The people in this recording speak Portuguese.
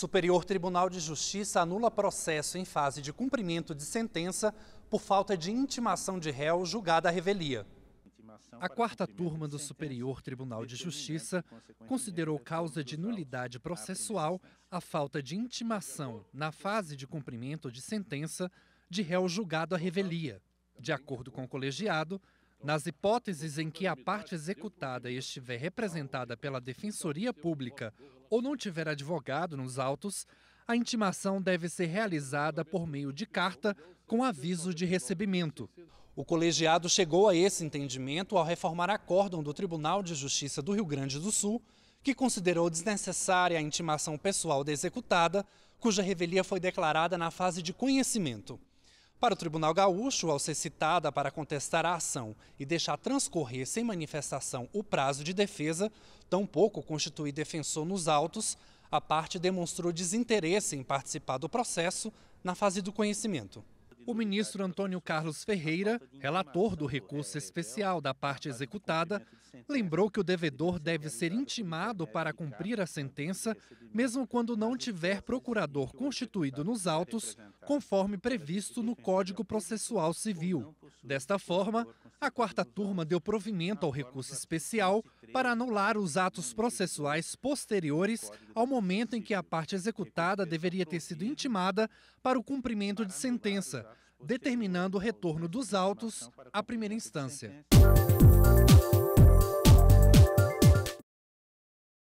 Superior Tribunal de Justiça anula processo em fase de cumprimento de sentença por falta de intimação de réu julgada à revelia. A quarta turma do Superior Tribunal de Justiça considerou causa de nulidade processual a falta de intimação na fase de cumprimento de sentença de réu julgado à revelia. De acordo com o colegiado, nas hipóteses em que a parte executada estiver representada pela Defensoria Pública ou não tiver advogado nos autos, a intimação deve ser realizada por meio de carta com aviso de recebimento. O colegiado chegou a esse entendimento ao reformar a acórdão do Tribunal de Justiça do Rio Grande do Sul, que considerou desnecessária a intimação pessoal da executada, cuja revelia foi declarada na fase de conhecimento. Para o Tribunal Gaúcho, ao ser citada para contestar a ação e deixar transcorrer sem manifestação o prazo de defesa, tampouco constitui defensor nos autos, a parte demonstrou desinteresse em participar do processo na fase do conhecimento. O ministro Antônio Carlos Ferreira, relator do recurso especial da parte executada, lembrou que o devedor deve ser intimado para cumprir a sentença, mesmo quando não tiver procurador constituído nos autos, conforme previsto no Código Processual Civil. Desta forma, a quarta turma deu provimento ao recurso especial para anular os atos processuais posteriores ao momento em que a parte executada deveria ter sido intimada para o cumprimento de sentença, determinando o retorno dos autos à primeira instância.